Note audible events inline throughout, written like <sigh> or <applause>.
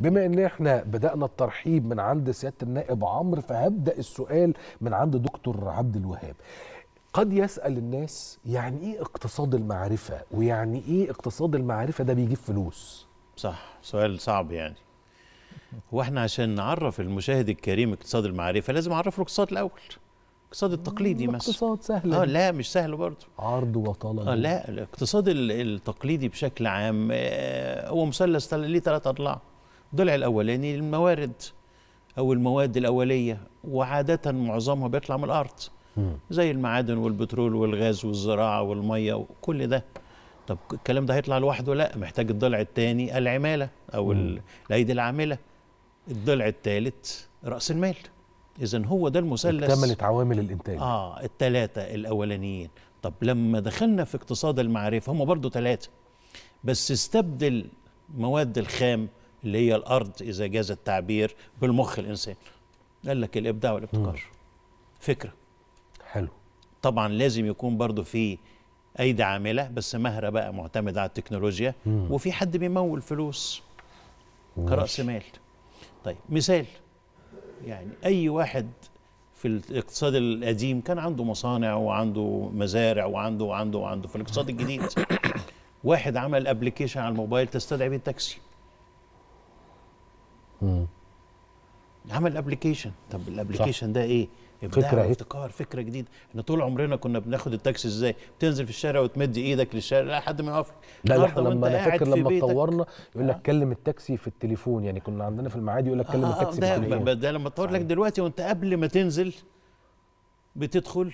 بما ان احنا بدانا الترحيب من عند سياده النائب عمرو فهبدا السؤال من عند دكتور عبد الوهاب قد يسال الناس يعني ايه اقتصاد المعرفه ويعني ايه اقتصاد المعرفه ده بيجيب فلوس صح سؤال صعب يعني واحنا عشان نعرف المشاهد الكريم اقتصاد المعرفه لازم اعرفه الاقتصاد الاول الاقتصاد التقليدي مثلا اقتصاد سهل اه لا مش سهل برضه عرض وطلب اه لا الاقتصاد التقليدي بشكل عام آه، هو مثلث ليه ثلاث اضلاع الضلع الاولاني للموارد او المواد الاوليه وعاده معظمها بيطلع من الارض زي المعادن والبترول والغاز والزراعه والميه وكل ده طب الكلام ده هيطلع لوحده لا محتاج الضلع الثاني العماله او الايدي العامله الضلع الثالث راس المال اذا هو ده المثلث اكتملت عوامل الانتاج اه الثلاثه الاولانيين طب لما دخلنا في اقتصاد المعرفه هم برضو ثلاثه بس استبدل مواد الخام اللي هي الارض اذا جاز التعبير بالمخ الانسان قال لك الابداع والابتكار فكره حلو طبعا لازم يكون برضو في ايدي عامله بس مهره بقى معتمده على التكنولوجيا مم. وفي حد بيمول فلوس كراس مال طيب مثال يعني اي واحد في الاقتصاد القديم كان عنده مصانع وعنده مزارع وعنده وعنده وعنده في الاقتصاد الجديد <coughs> واحد عمل ابلكيشن على الموبايل تستدعي بيه التاكسي مم. عمل ابلكيشن طب الابلكيشن ده ايه فكره ابتكار إيه؟ فكره جديده احنا طول عمرنا كنا بناخد التاكسي ازاي بتنزل في الشارع وتمد ايدك للشارع لحد ما يقفك لا احنا لما انا فاكر لما اتطورنا يقول لك آه. كلم التاكسي في التليفون يعني كنا عندنا في المعادي يقول لك كلم آه التاكسي في التليفون ده لما اتطور لك دلوقتي وانت قبل ما تنزل بتدخل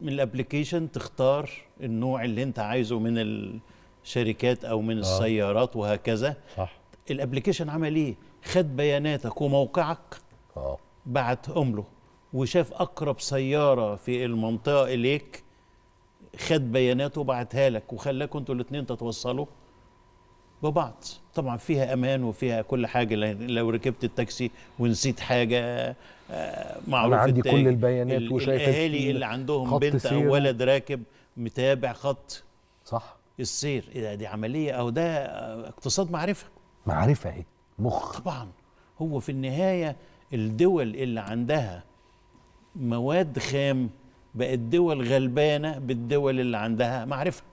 من الابلكيشن تختار النوع اللي انت عايزه من الشركات او من آه. السيارات وهكذا صح الابلكيشن عمل ايه خد بياناتك وموقعك اه بعتهم له وشاف اقرب سياره في المنطقه اليك خد بياناته وبعتها لك وخلاكوا انتوا الاثنين تتوصلوا ببعض طبعا فيها امان وفيها كل حاجه لو ركبت التاكسي ونسيت حاجه آه، معروف انا عندي التاج. كل البيانات وشايف الاهالي اللي عندهم بنت او ولد راكب متابع خط صح السير إيه دي عمليه او ده اقتصاد معرفه معرفه اهي مخ طبعا هو في النهايه الدول اللي عندها مواد خام بقت دول غلبانه بالدول اللي عندها معرفه